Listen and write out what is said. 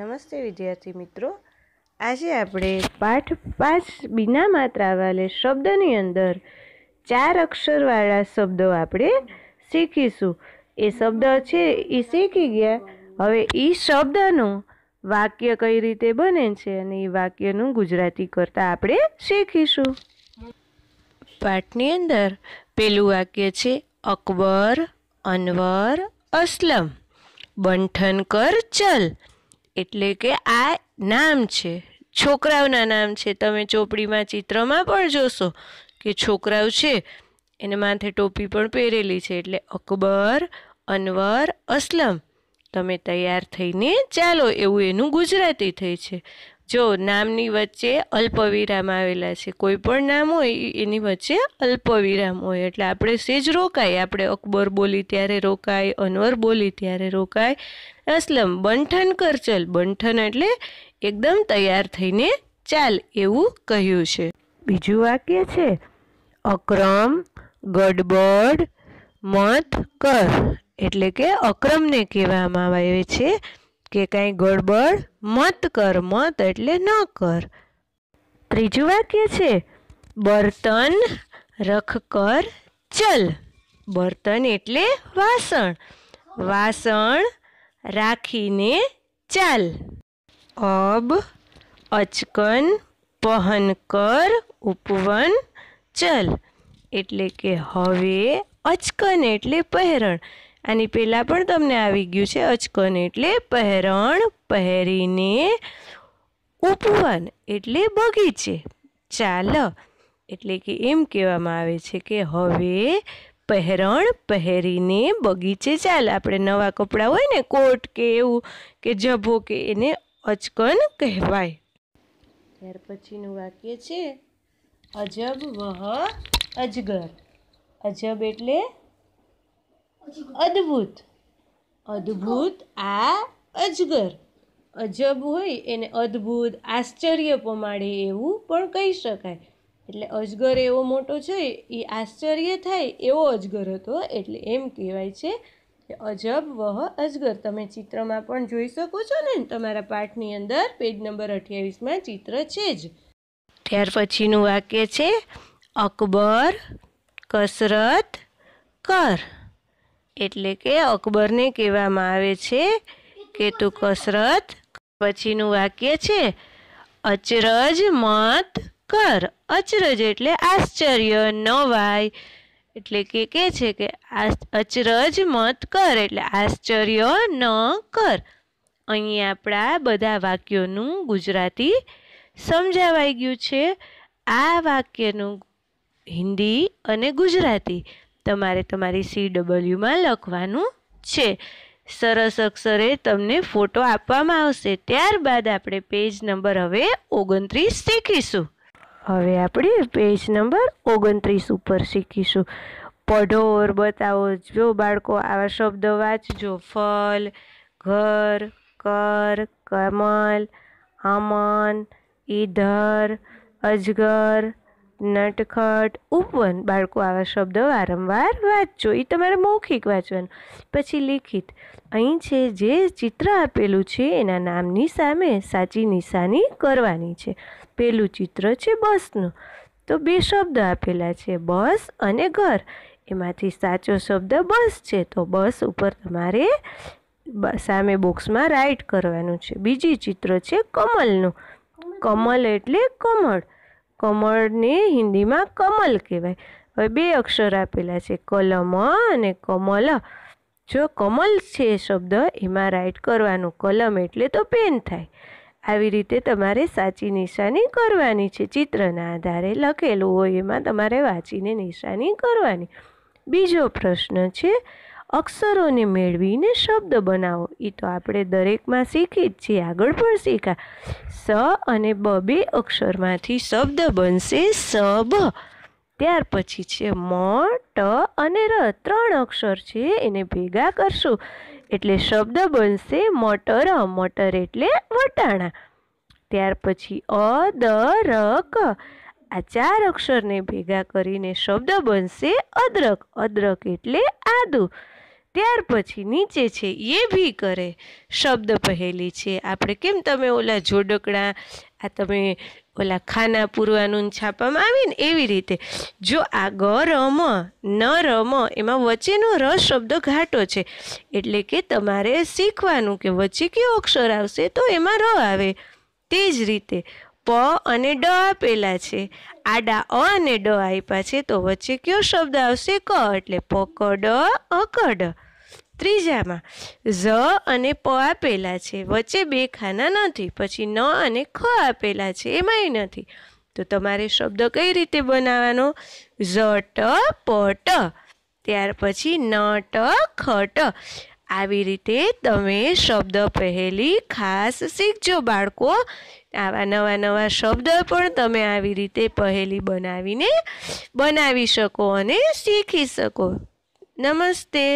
નમસ્તે વિદ્યાર્થી મિત્રો આજે આપણે પાઠ પાંચ બિના માત્રા શબ્દની અંદર ચાર અક્ષરવાળા શબ્દો આપણે શીખીશું એ શબ્દ છે એ શીખી ગયા હવે એ શબ્દનું વાક્ય કઈ રીતે બને છે અને એ વાક્યનું ગુજરાતી કરતાં આપણે શીખીશું પાઠની અંદર પેલું વાક્ય છે અકબર અનવર અસલમ બંઠન કર ચલ એટલે કે આ નામ છે છોકરાઓના નામ છે તમે ચોપડીમાં ચિત્રમાં પણ જોશો કે છોકરાઓ છે એને માથે ટોપી પણ પહેરેલી છે એટલે અકબર અનવર અસલમ તમે તૈયાર થઈને ચાલો એવું એનું ગુજરાતી થઈ છે જો નામની વચ્ચે અલ્પવિરામ આવેલા છે કોઈ પણ નામ હોય એની વચ્ચે અલ્પવિરામ હોય એટલે આપણે સેજ રોકાય આપણે અકબર બોલી ત્યારે રોકાય અનવર બોલી ત્યારે રોકાય અસલમ બંઠન કરચલ બંઠન એટલે એકદમ તૈયાર થઈને ચાલ એવું કહ્યું છે બીજું વાક્ય છે અક્રમ ગડબડ મત કર એટલે કે અક્રમને કહેવામાં આવે છે કે કાંઈ ગડબડ મત કર મત એટલે ન કર ત્રીજું વાક્ય છે બર્તન રખ કર ચલ બર્તન એટલે વાસણ વાસણ રાખીને ચાલ અબ અચકન પહન કર ઉપવન ચલ એટલે કે હવે અચકન એટલે પહેરણ આની પહેલાં પણ તમને આવી ગયું છે અચકન એટલે પહેરણ પહેરીને ઉપવન એટલે બગીચે ચાલ એટલે કે એમ કહેવામાં આવે છે કે હવે પહેરણ પહેરીને બગીચે ચાલ આપણે નવા કપડાં હોય ને કોટ કે એવું કે જભો કે એને અચકન કહેવાય ત્યાર પછીનું વાક્ય છે અજબ વહ અજગર અજબ એટલે અદ્ભુત અદ્ભુત આ અજગર અજબ હોય એને અદ્ભુત આશ્ચર્ય પમાડે એવું પણ કહી શકાય એટલે અજગર એવો મોટો છે એ આશ્ચર્ય થાય એવો અજગર હતો એટલે એમ કહેવાય છે કે અજબ વહ અજગર તમે ચિત્રમાં પણ જોઈ શકો છો ને તમારા પાઠની અંદર પેજ નંબર અઠ્યાવીસમાં ચિત્ર છે જ ત્યાર પછીનું વાક્ય છે અકબર કસરત કર એટલે કે અકબરને કહેવામાં આવે છે કે તું કસરત પછીનું વાક્ય છે અચરજ મત કર અચરજ એટલે આશ્ચર્ય નવાય એટલે કે કહે છે કે અચરજ મત કર એટલે આશ્ચર્ય ન કર અહીં આપણા બધા વાક્યોનું ગુજરાતી સમજાવાઈ ગયું છે આ વાક્યનું હિન્દી અને ગુજરાતી તમારે તમારી સી ડબલ્યુમાં લખવાનું છે સરસ અક્ષરે તમને ફોટો આપવામાં આવશે ત્યારબાદ આપણે પેજ નંબર હવે ઓગણત્રીસ શીખીશું હવે આપણે પેજ નંબર ઓગણત્રીસ ઉપર શીખીશું પઢો ઓર બતાવો જો બાળકો આવા શબ્દ વાંચજો ફલ ઘર કર કમલ અમન ઈધર અજગર નટખટ ઉપવન બાળકો આવા શબ્દો વારંવાર વાંચજો એ તમારે મૌખિક વાંચવાનું પછી લિખિત અહીં છે જે ચિત્ર આપેલું છે એના નામની સામે સાચી નિશાની કરવાની છે પેલું ચિત્ર છે બસનું તો બે શબ્દ આપેલા છે બસ અને ઘર એમાંથી સાચો શબ્દ બસ છે તો બસ ઉપર તમારે સામે બોક્સમાં રાઈટ કરવાનું છે બીજી ચિત્ર છે કમલનું કમલ એટલે કમળ કમળને હિન્દીમાં કમલ કહેવાય હવે બે અક્ષર આપેલા છે કલમ અને કમલ જો કમલ છે શબ્દ એમાં રાઈટ કરવાનું કલમ એટલે તો પેન થાય આવી રીતે તમારે સાચી નિશાની કરવાની છે ચિત્રના આધારે લખેલું હોય એમાં તમારે વાંચીને નિશાની કરવાની બીજો પ્રશ્ન છે અક્ષરોને મેળવીને શબ્દ બનાવો એ તો આપણે દરેકમાં શીખી જ છીએ આગળ પણ શીખા સ અને બ બે અક્ષરમાંથી શબ્દ બનશે સબ ત્યાર પછી છે મ ટ અને ર ત્રણ અક્ષર છે એને ભેગા કરશું એટલે શબ્દ બનશે મટર મટર એટલે વટાણા ત્યાર પછી અ દ ર ક આ ચાર અક્ષરને ભેગા કરીને શબ્દ બનશે અદ્રક અદ્રક એટલે આદું ત્યાર પછી નીચે છે એ ભી કરે શબ્દ પહેલી છે આપણે કેમ તમે ઓલા જોડકણા આ તમે ઓલા ખાના પૂરવાનું છાપવામાં આવે ને એવી રીતે જો આ ગ રમ ન રમ એમાં વચ્ચેનો ર શબ્દ ઘાટો છે એટલે કે તમારે શીખવાનું કે વચ્ચે કયો અક્ષર આવશે તો એમાં ર આવે તે જ રીતે પ અને ડ આપેલા છે આડા અ અને ડ આપ્યા છે તો વચ્ચે કયો શબ્દ આવશે ક એટલે પકડ અકડ ત્રીજામાં ઝ અને પ આપેલા છે વચ્ચે બે ખાના નથી પછી ન અને ખ આપેલા છે એમાંય નથી તો તમારે શબ્દ કઈ રીતે બનાવવાનો ઝટ પટ ત્યાર પછી ન નટ ખટ આવી રીતે તમે શબ્દ પહેલી ખાસ શીખજો બાળકો આવા નવા નવા શબ્દ પણ તમે આવી રીતે પહેલી બનાવીને બનાવી શકો અને શીખી શકો નમસ્તે